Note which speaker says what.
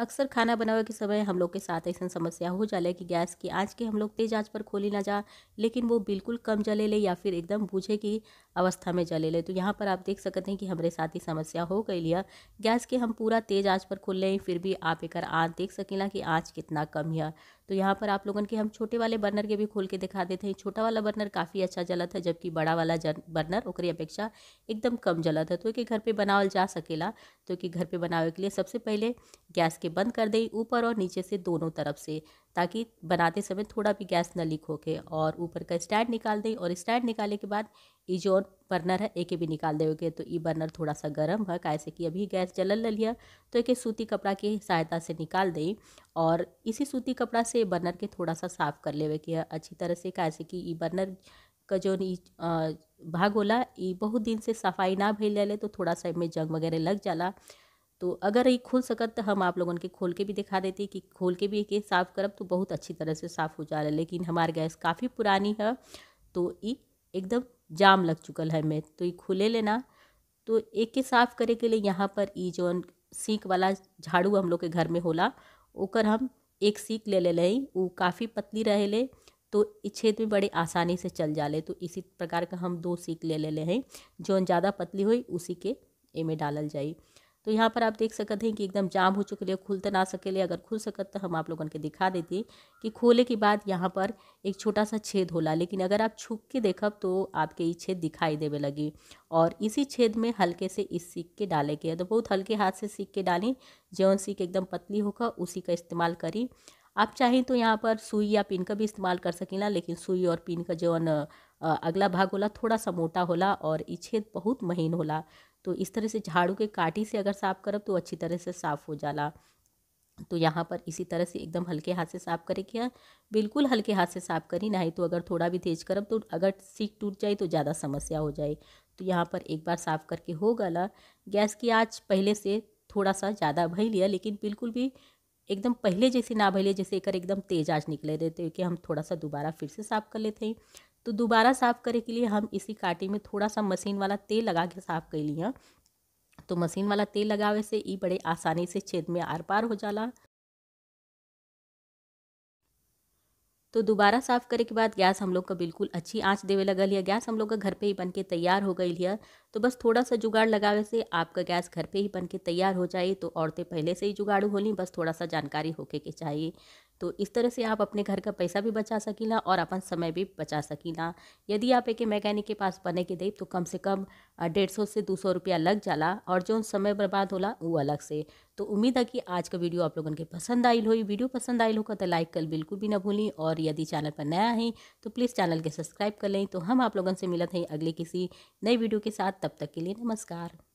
Speaker 1: अक्सर खाना बनावे के समय हम लोग के साथ ऐसा समस्या हो जाए कि गैस की आँच के हम लोग तेज आँच पर खोली ना जा लेकिन वो बिल्कुल कम जले ले या फिर एकदम बूझे की अवस्था में जले ले तो यहाँ पर आप देख सकते हैं कि हमारे साथ ही समस्या हो गई लिया गैस के हम पूरा तेज आँच पर खोल लें फिर भी आप एक आँच देख सकेला कि आँच कितना कम है तो यहाँ पर आप लोगों के हम छोटे वाले बर्नर के भी खोल के दिखा देते हैं छोटा वाला बर्नर काफ़ी अच्छा जलत है जबकि बड़ा वाला बर्नर ओकरी अपेक्षा एकदम कम जलत है तो कि घर पर बनावल जा सकेला तो कि घर पर बनावे के लिए सबसे पहले गैस के के बंद कर दें ऊपर और नीचे से दोनों तरफ से ताकि बनाते समय थोड़ा भी गैस न लीक होके और ऊपर का स्टैंड निकाल दें और स्टैंड निकालने के बाद ये जो बर्नर है एक भी निकाल देंगे तो ये बर्नर थोड़ा सा गर्म है कैसे कि अभी गैस जलन ले है तो एक सूती कपड़ा की सहायता से निकाल दें और इसी सूती कपड़ा से बर्नर के थोड़ा सा साफ़ कर लेवे के अच्छी तरह से कैसे कि ये बर्नर का जो भाग होला ये बहुत दिन से सफाई ना भइल ले तो थोड़ा सा इनमें जंग वगैरह लग जाला तो अगर ये खुल सकत तो हम आप लोगों के खोल के भी दिखा देती कि खोल के भी एक साफ़ करब तो बहुत अच्छी तरह से साफ़ हो जा रहा है लेकिन हमारे गैस काफ़ी पुरानी है तो ये एकदम जाम लग चुका है मैं तो ये खुले लेना तो एक के साफ़ करे के लिए यहाँ पर ये जौन सीख वाला झाड़ू हम लोग के घर में होला ओकर हम एक सीख ले ले लें वो काफ़ी पतली रहे ले तो इस क्षेत्र में बड़े आसानी से चल जाले तो इसी प्रकार का हम दो सीख ले ले लें जौन ज़्यादा पतली हुई उसी के में डालल जाए तो यहाँ पर आप देख सकते हैं कि एकदम जाम हो चुके लिए खुलते तो ना सके लिए अगर खुल सकत तो हम आप लोगों के दिखा देती कि खोले के बाद यहाँ पर एक छोटा सा छेद होला लेकिन अगर आप छुप के देखब तो आपके ये छेद दिखाई देवे लगी और इसी छेद में हल्के से इस सीख के डाले के तो बहुत हल्के हाथ से सीख के डालें जौन सीख एकदम पतली होकर उसी का इस्तेमाल करी आप चाहें तो यहाँ पर सुई या पिन का भी इस्तेमाल कर सकें लेकिन सुई और पिन का जौन अगला भाग होला थोड़ा सा मोटा होला और ये छेद बहुत महीन होला तो इस तरह से झाड़ू के काटी से अगर साफ़ करब तो अच्छी तरह से साफ़ हो जाला तो यहाँ पर इसी तरह से एकदम हल्के हाथ से साफ़ करें क्या हाँ, बिल्कुल हल्के हाथ से साफ़ करी नहीं तो अगर थोड़ा भी तेज करब तो अगर सीख टूट जाए तो ज़्यादा समस्या हो जाए तो यहाँ पर एक बार साफ़ करके हो गला गैस की आँच पहले से थोड़ा सा ज़्यादा भय लिया लेकिन बिल्कुल भी एकदम पहले जैसे ना भले जैसे एक एकदम तेज आज निकले रहते कि हम थोड़ा सा दोबारा फिर से साफ़ कर लेते हैं तो दोबारा साफ़ करे के लिए हम इसी काटे में थोड़ा सा मशीन वाला तेल लगा के साफ़ कर लिया तो मशीन वाला तेल लगावे से ये बड़े आसानी से छेद में आर पार हो जाला तो दोबारा साफ़ करे के बाद गैस हम लोग का बिल्कुल अच्छी आंच देवे लगा लिया गैस हम लोग का घर पे ही बन के तैयार हो गई लिया तो बस थोड़ा सा जुगाड़ लगावे से आपका गैस घर पे ही बन के तैयार हो जाए तो औरतें पहले से ही जुगाड़ू होली बस थोड़ा सा जानकारी होके के चाहिए तो इस तरह से आप अपने घर का पैसा भी बचा सकीला और अपन समय भी बचा सकीला यदि आप एक मैकेनिक के पास बने के देब तो कम से कम डेढ़ सौ से दो सौ रुपया लग जाला और जो समय बर्बाद होला वो अलग से तो उम्मीद है कि आज का वीडियो आप लोगों के पसंद आई हो वीडियो पसंद आई होगा तो लाइक कल बिल्कुल भी ना भूलें और यदि चैनल पर नया है तो प्लीज़ चैनल के सब्सक्राइब कर लें तो हम आप लोगों से मिलते हैं अगले किसी नए वीडियो के साथ तब तक के लिए नमस्कार